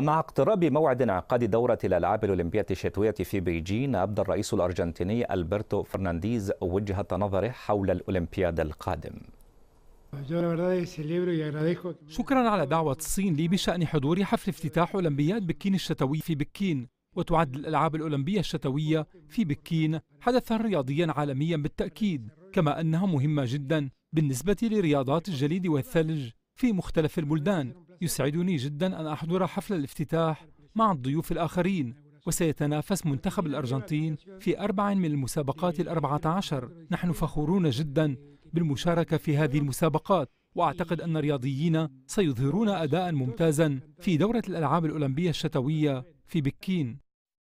مع اقتراب موعد انعقاد دورة الألعاب الأولمبية الشتوية في بيجين أبدى الرئيس الأرجنتيني ألبرتو فرنانديز وجهة نظره حول الأولمبياد القادم شكرا على دعوة الصين لي بشأن حضور حفل افتتاح أولمبياد بكين الشتوي في بكين وتعد الألعاب الأولمبية الشتوية في بكين حدثا رياضيا عالميا بالتأكيد كما أنها مهمة جدا بالنسبة لرياضات الجليد والثلج في مختلف البلدان يسعدني جدا أن أحضر حفل الافتتاح مع الضيوف الآخرين وسيتنافس منتخب الأرجنتين في أربع من المسابقات الأربعة عشر نحن فخورون جدا بالمشاركة في هذه المسابقات وأعتقد أن الرياضيين سيظهرون أداء ممتازا في دورة الألعاب الأولمبية الشتوية في بكين